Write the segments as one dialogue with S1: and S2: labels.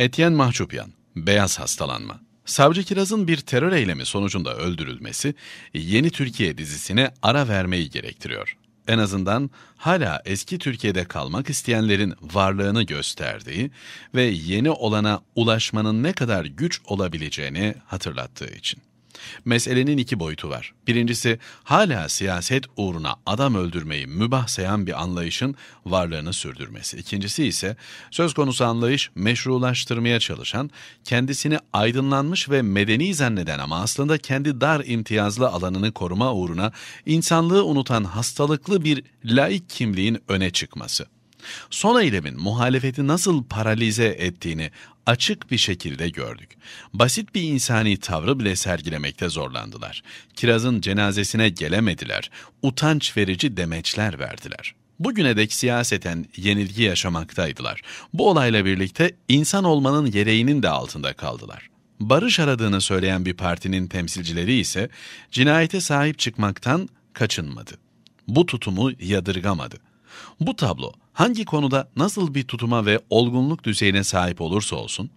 S1: Etienne Mahçupyan, beyaz hastalanma. Savcı Kiraz'ın bir terör eylemi sonucunda öldürülmesi Yeni Türkiye dizisine ara vermeyi gerektiriyor. En azından hala eski Türkiye'de kalmak isteyenlerin varlığını gösterdiği ve yeni olana ulaşmanın ne kadar güç olabileceğini hatırlattığı için. Meselenin iki boyutu var. Birincisi hala siyaset uğruna adam öldürmeyi mübah sayan bir anlayışın varlığını sürdürmesi. İkincisi ise söz konusu anlayış meşrulaştırmaya çalışan, kendisini aydınlanmış ve medeni zanneden ama aslında kendi dar imtiyazlı alanını koruma uğruna insanlığı unutan hastalıklı bir laik kimliğin öne çıkması. Son eylemin muhalefeti nasıl paralize ettiğini açık bir şekilde gördük. Basit bir insani tavrı bile sergilemekte zorlandılar. Kiraz'ın cenazesine gelemediler, utanç verici demeçler verdiler. Bugüne dek siyaseten yenilgi yaşamaktaydılar. Bu olayla birlikte insan olmanın yereğinin de altında kaldılar barış aradığını söyleyen bir partinin temsilcileri ise cinayete sahip çıkmaktan kaçınmadı. Bu tutumu yadırgamadı. Bu tablo hangi konuda nasıl bir tutuma ve olgunluk düzeyine sahip olursa olsun,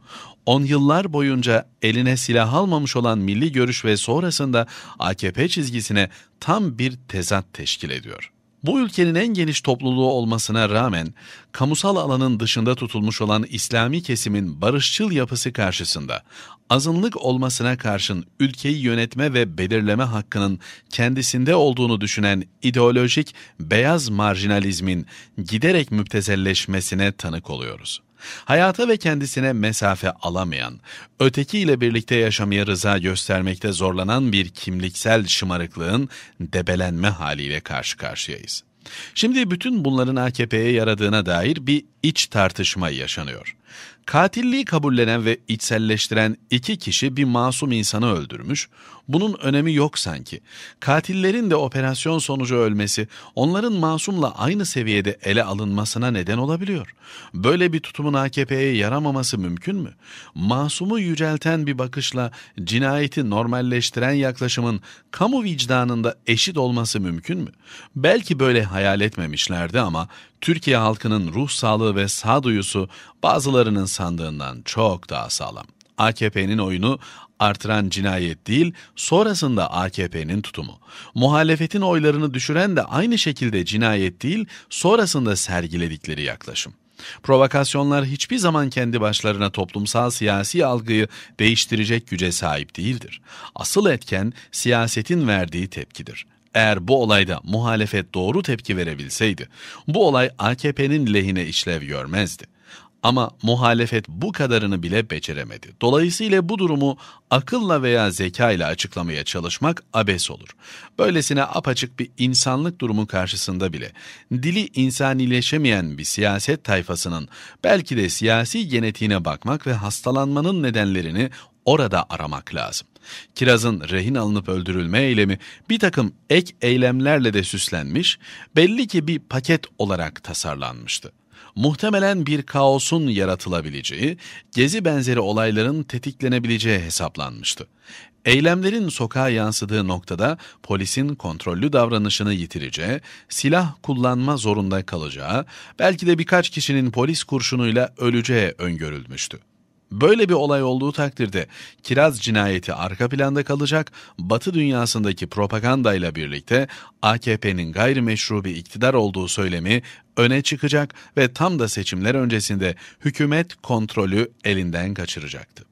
S1: on yıllar boyunca eline silah almamış olan milli görüş ve sonrasında AKP çizgisine tam bir tezat teşkil ediyor. Bu ülkenin en geniş topluluğu olmasına rağmen kamusal alanın dışında tutulmuş olan İslami kesimin barışçıl yapısı karşısında azınlık olmasına karşın ülkeyi yönetme ve belirleme hakkının kendisinde olduğunu düşünen ideolojik beyaz marjinalizmin giderek müptezelleşmesine tanık oluyoruz hayata ve kendisine mesafe alamayan, ötekiyle birlikte yaşamaya rıza göstermekte zorlanan bir kimliksel şımarıklığın debelenme haliyle karşı karşıyayız. Şimdi bütün bunların AKP'ye yaradığına dair bir iç tartışma yaşanıyor. Katilliği kabullenen ve içselleştiren iki kişi bir masum insanı öldürmüş. Bunun önemi yok sanki. Katillerin de operasyon sonucu ölmesi, onların masumla aynı seviyede ele alınmasına neden olabiliyor. Böyle bir tutumun AKP'ye yaramaması mümkün mü? Masumu yücelten bir bakışla cinayeti normalleştiren yaklaşımın kamu vicdanında eşit olması mümkün mü? Belki böyle hayal etmemişlerdi ama Türkiye halkının ruh sağlığı ve sağduyusu bazılarının sandığından çok daha sağlam. AKP'nin oyunu artıran cinayet değil, sonrasında AKP'nin tutumu. Muhalefetin oylarını düşüren de aynı şekilde cinayet değil, sonrasında sergiledikleri yaklaşım. Provokasyonlar hiçbir zaman kendi başlarına toplumsal siyasi algıyı değiştirecek güce sahip değildir. Asıl etken siyasetin verdiği tepkidir. Eğer bu olayda muhalefet doğru tepki verebilseydi, bu olay AKP'nin lehine işlev görmezdi. Ama muhalefet bu kadarını bile beceremedi. Dolayısıyla bu durumu akılla veya zeka ile açıklamaya çalışmak abes olur. Böylesine apaçık bir insanlık durumu karşısında bile dili insanileşemeyen bir siyaset tayfasının belki de siyasi genetiğine bakmak ve hastalanmanın nedenlerini orada aramak lazım. Kiraz'ın rehin alınıp öldürülme eylemi bir takım ek eylemlerle de süslenmiş, belli ki bir paket olarak tasarlanmıştı. Muhtemelen bir kaosun yaratılabileceği, gezi benzeri olayların tetiklenebileceği hesaplanmıştı. Eylemlerin sokağa yansıdığı noktada polisin kontrollü davranışını yitireceği, silah kullanma zorunda kalacağı, belki de birkaç kişinin polis kurşunuyla öleceği öngörülmüştü. Böyle bir olay olduğu takdirde kiraz cinayeti arka planda kalacak, Batı dünyasındaki propagandayla birlikte AKP'nin gayrimeşru bir iktidar olduğu söylemi öne çıkacak ve tam da seçimler öncesinde hükümet kontrolü elinden kaçıracaktı.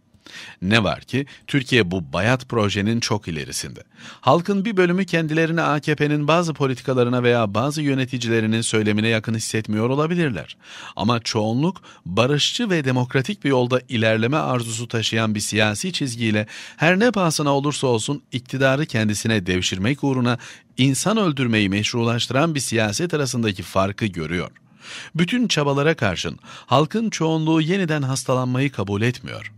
S1: Ne var ki Türkiye bu bayat projenin çok ilerisinde. Halkın bir bölümü kendilerini AKP'nin bazı politikalarına veya bazı yöneticilerinin söylemine yakın hissetmiyor olabilirler. Ama çoğunluk barışçı ve demokratik bir yolda ilerleme arzusu taşıyan bir siyasi çizgiyle her ne pahasına olursa olsun iktidarı kendisine devşirmek uğruna insan öldürmeyi meşrulaştıran bir siyaset arasındaki farkı görüyor. Bütün çabalara karşın halkın çoğunluğu yeniden hastalanmayı kabul etmiyor.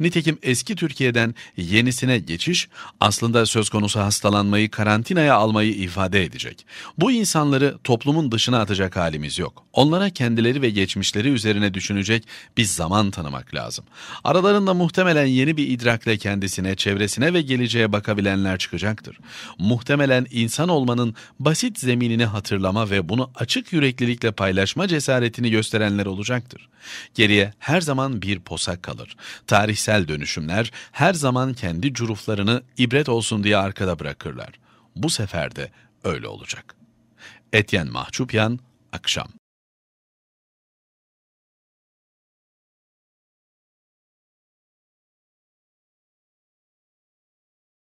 S1: Nitekim eski Türkiye'den yenisine geçiş aslında söz konusu hastalanmayı karantinaya almayı ifade edecek. Bu insanları toplumun dışına atacak halimiz yok. Onlara kendileri ve geçmişleri üzerine düşünecek bir zaman tanımak lazım. Aralarında muhtemelen yeni bir idrakle kendisine, çevresine ve geleceğe bakabilenler çıkacaktır. Muhtemelen insan olmanın basit zeminini hatırlama ve bunu açık yüreklilikle paylaşma cesaretini gösterenler olacaktır. Geriye her zaman bir posak kalır. Tarih tarihsel dönüşümler her zaman kendi curuflarını ibret olsun diye arkada bırakırlar. Bu sefer de öyle olacak. Etyen Mahçupyan, Akşam